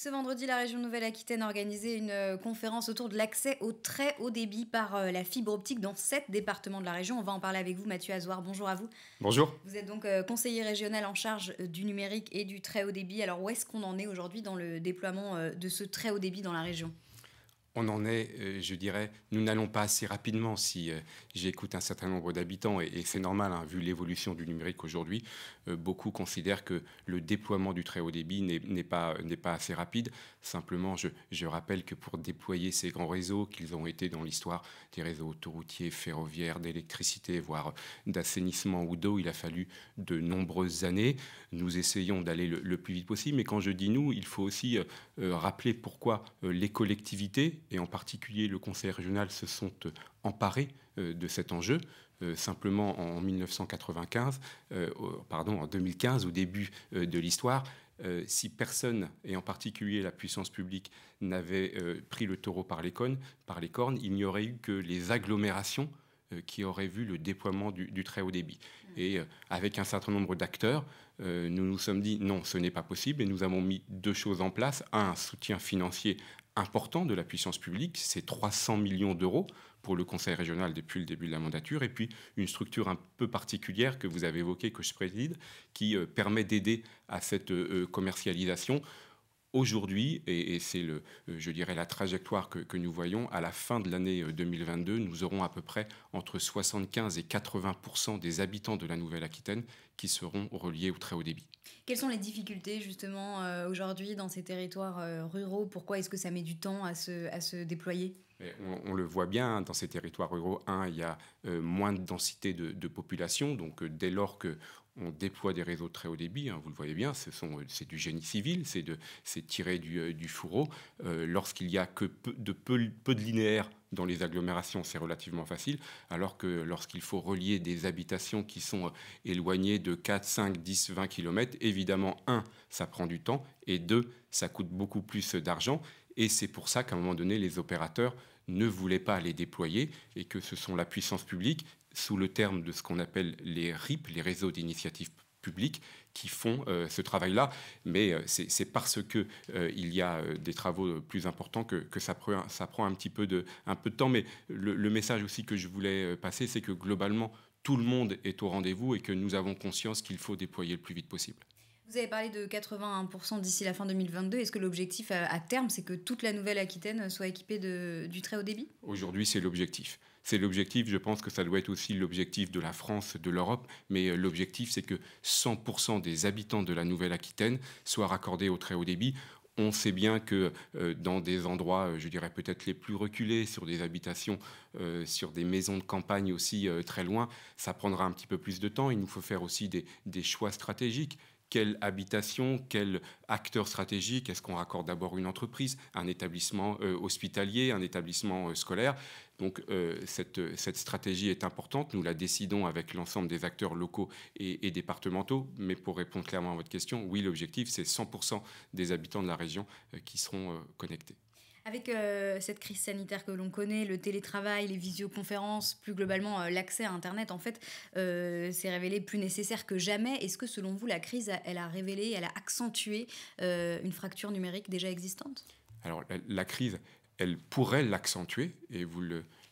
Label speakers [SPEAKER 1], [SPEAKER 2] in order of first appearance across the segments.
[SPEAKER 1] Ce vendredi, la région Nouvelle-Aquitaine a organisé une euh, conférence autour de l'accès au très haut débit par euh, la fibre optique dans sept départements de la région. On va en parler avec vous, Mathieu Azoir. Bonjour à vous. Bonjour. Vous êtes donc euh, conseiller régional en charge du numérique et du très haut débit. Alors où est-ce qu'on en est aujourd'hui dans le déploiement de ce très haut débit dans la région
[SPEAKER 2] on en est, euh, je dirais, nous n'allons pas assez rapidement si euh, j'écoute un certain nombre d'habitants, et, c'est normal, hein, vu l'évolution du numérique aujourd'hui, euh, beaucoup considèrent que le déploiement du très haut débit n'est pas, pas, assez rapide. Simplement, je, rappelle que pour déployer ces grands réseaux, qu'ils ont été dans l'histoire des réseaux autoroutiers, ferroviaires, d'électricité, voire d'assainissement ou d'eau, il a fallu de nombreuses années. Nous essayons d'aller le, plus vite possible, mais quand je dis nous, il faut aussi rappeler pourquoi les collectivités, et en particulier le Conseil régional, se sont euh, emparés euh, de cet enjeu. Euh, simplement en 1995, pardon, en 2015, au début de l'histoire, si personne, et en particulier la puissance publique, n'avait pris le taureau par les, cornes, par les cornes il n'y aurait eu que les agglomérations qui auraient vu le déploiement du, du très haut débit. Mmh. Et avec un certain nombre d'acteurs, nous nous sommes dit non, ce n'est pas possible, et nous avons mis deux choses en place, un, un soutien financier important de la puissance publique, c'est 300 millions d'euros pour le Conseil régional depuis le début de la mandature, et puis une structure un peu particulière que vous avez évoquée, que je préside, qui euh, permet d'aider à cette euh, euh, commercialisation Aujourd'hui, et, c'est le, euh, je dirais la trajectoire que, nous voyons, à la fin de l'année 2022, euh, nous aurons à peu près entre 75 et 80 des habitants de la Nouvelle-Aquitaine qui seront reliés au très haut débit.
[SPEAKER 1] Quelles sont les difficultés justement euh, aujourd'hui dans ces territoires ruraux Pourquoi est-ce que ça met du temps à se déployer
[SPEAKER 2] on, le voit bien, hein, dans ces territoires ruraux, un, il y a euh, moins de densité de, population, donc euh, dès lors qu'on déploie des réseaux de très haut débit, hein, vous le voyez bien, euh, c'est du génie civil, c'est tirer du, fourreau. Lorsqu'il y a que peu de, de linéaires dans les agglomérations, c'est relativement facile, alors que lorsqu'il faut relier des habitations qui sont éloignées de 4, 5, 10, 20 km, évidemment, un, ça prend du temps, et deux, ça coûte beaucoup plus d'argent, et c'est pour ça qu'à un moment donné, les opérateurs ne voulait pas les déployer et que ce sont la puissance publique, sous le terme de ce qu'on appelle les RIP, les réseaux d'initiatives publiques, qui font euh, ce travail-là. Mais euh, c'est parce qu'il euh, y a des travaux plus importants que, ça, prend, un petit peu de, un peu de temps. Mais le message aussi que je voulais passer, c'est que globalement, tout le monde est au rendez-vous et que nous avons conscience qu'il faut déployer le plus vite possible.
[SPEAKER 1] Vous avez parlé de 81% d'ici la fin 2022. Est-ce que l'objectif euh, à terme, c'est que toute la Nouvelle-Aquitaine euh, soit équipée du très haut débit
[SPEAKER 2] Aujourd'hui, c'est l'objectif. C'est l'objectif, je pense que ça doit être aussi l'objectif de la France, de l'Europe, mais euh, l'objectif, c'est que 100% des habitants de la Nouvelle-Aquitaine soient raccordés au très haut débit. On sait bien que dans des endroits, je dirais peut-être les plus reculés, sur des habitations, sur des maisons de campagne aussi très loin, ça prendra un petit peu plus de temps. Il nous faut faire aussi des, des choix stratégiques quelle habitation, quel acteur stratégique, est-ce qu'on raccorde d'abord une entreprise, un établissement euh, hospitalier, un établissement euh, scolaire. Donc euh, cette, cette, stratégie est importante, nous la décidons avec l'ensemble des acteurs locaux et départementaux, mais pour répondre clairement à votre question, oui, l'objectif, c'est 100% des habitants de la région qui seront connectés.
[SPEAKER 1] Avec euh, cette crise sanitaire que l'on connaît, le télétravail, les visioconférences, plus globalement euh, l'accès à Internet, en fait, euh, s'est révélé plus nécessaire que jamais. Est-ce que selon vous, la crise, elle a révélé, elle a accentué une fracture numérique déjà existante
[SPEAKER 2] Alors la, crise, elle pourrait l'accentuer, et vous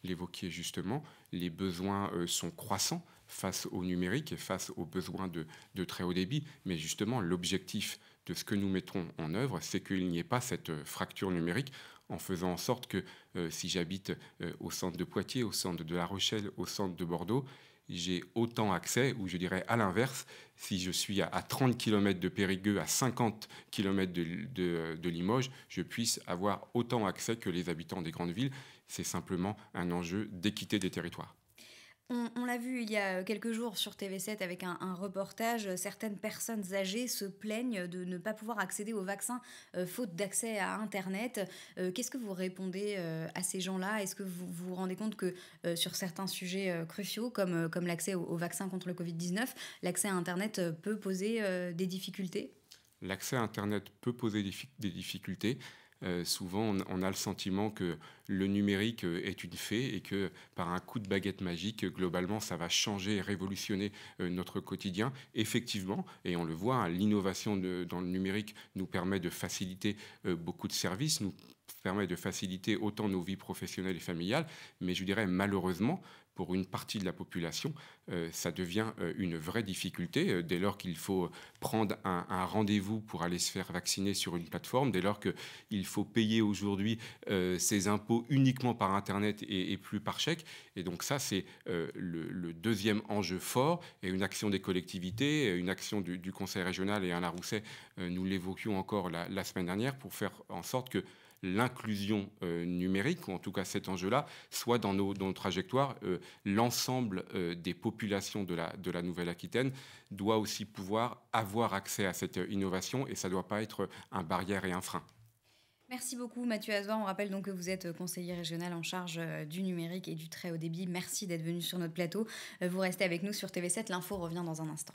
[SPEAKER 2] l'évoquiez justement, les besoins sont croissants face au numérique et face aux besoins de, très haut débit. Mais justement, l'objectif de ce que nous mettrons en œuvre, c'est qu'il n'y ait pas cette fracture numérique en faisant en sorte que euh, si j'habite euh, au centre de Poitiers, au centre de La Rochelle, au centre de Bordeaux, j'ai autant accès, ou je dirais à l'inverse, si je suis à, 30 km de Périgueux, à 50 km de, de Limoges, je puisse avoir autant accès que les habitants des grandes villes. C'est simplement un enjeu d'équité des territoires.
[SPEAKER 1] On, l'a vu il y a quelques jours sur TV7 avec un, reportage, euh, certaines personnes âgées se plaignent de ne pas pouvoir accéder au vaccins euh, faute d'accès à Internet. Euh, qu'est-ce que vous répondez à ces gens-là Est-ce que vous vous rendez compte que sur certains sujets cruciaux comme, comme l'accès au vaccin contre le Covid-19, l'accès à Internet peut poser des difficultés
[SPEAKER 2] L'accès à Internet peut poser des difficultés. Euh, souvent on, a le sentiment que le numérique euh, est une fée et que par un coup de baguette magique, globalement, ça va changer et révolutionner euh, notre quotidien. Effectivement, et on le voit, hein, l'innovation dans le numérique nous permet de faciliter beaucoup de services, permet de faciliter autant nos vies professionnelles et familiales, mais je dirais malheureusement, pour une partie de la population, euh, ça devient euh, une vraie difficulté euh, dès lors qu'il faut prendre un, rendez-vous pour aller se faire vacciner sur une plateforme, dès lors qu'il faut payer aujourd'hui ses impôts uniquement par Internet et, plus par chèque. Et donc ça, c'est le, deuxième enjeu fort et une action des collectivités, une action du, Conseil régional et Alain Rousset, nous l'évoquions encore la, semaine dernière, pour faire en sorte que l'inclusion euh, numérique, ou en tout cas cet enjeu-là, soit dans nos, dans trajectoires, euh, l'ensemble euh, des populations de la, de la Nouvelle-Aquitaine doit aussi pouvoir avoir accès à cette innovation et ça ne doit pas être un barrière et un frein.
[SPEAKER 1] Merci beaucoup Mathieu Azoir. On rappelle donc que vous êtes conseiller régional en charge du numérique et du très haut débit. Merci d'être venu sur notre plateau. Vous restez avec nous sur TV7. L'info revient dans un instant.